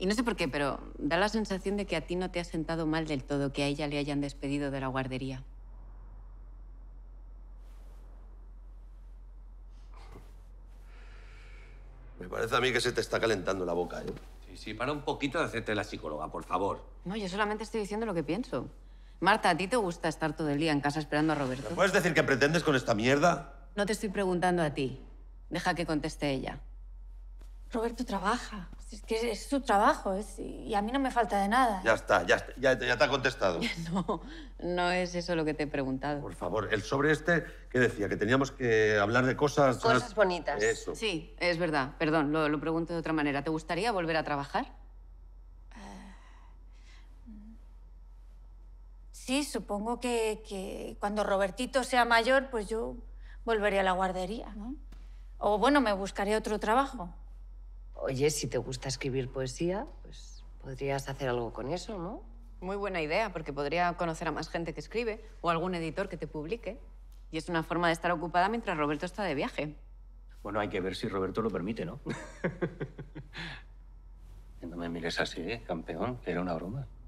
Y no sé por qué, pero da la sensación de que a ti no te ha sentado mal del todo que a ella le hayan despedido de la guardería. Me parece a mí que se te está calentando la boca, ¿eh? Sí, sí, para un poquito de hacerte la psicóloga, por favor. No, yo solamente estoy diciendo lo que pienso. Marta, ¿a ti te gusta estar todo el día en casa esperando a Roberto? ¿Me puedes decir qué pretendes con esta mierda? No te estoy preguntando a ti. Deja que conteste ella. Roberto trabaja. Es que es su trabajo y a mí no me falta de nada. Ya está, ya, te ha contestado. No, no es eso lo que te he preguntado. Por favor, el sobre este, ¿qué decía? Que teníamos que hablar de cosas... Cosas bonitas. Sí, es verdad. Perdón, lo, pregunto de otra manera. ¿Te gustaría volver a trabajar? Eh, sí, supongo que, que cuando Robertito sea mayor, pues yo volveré a la guardería, ¿no? O bueno, me buscaré otro trabajo. Oye, si te gusta escribir poesía, pues podrías hacer algo con eso, ¿no? Muy buena idea, porque podría conocer a más gente que escribe o algún editor que te publique. Y es una forma de estar ocupada mientras Roberto está de viaje. Bueno, hay que ver si Roberto lo permite, ¿no? no me mires así, ¿eh? campeón, era una broma.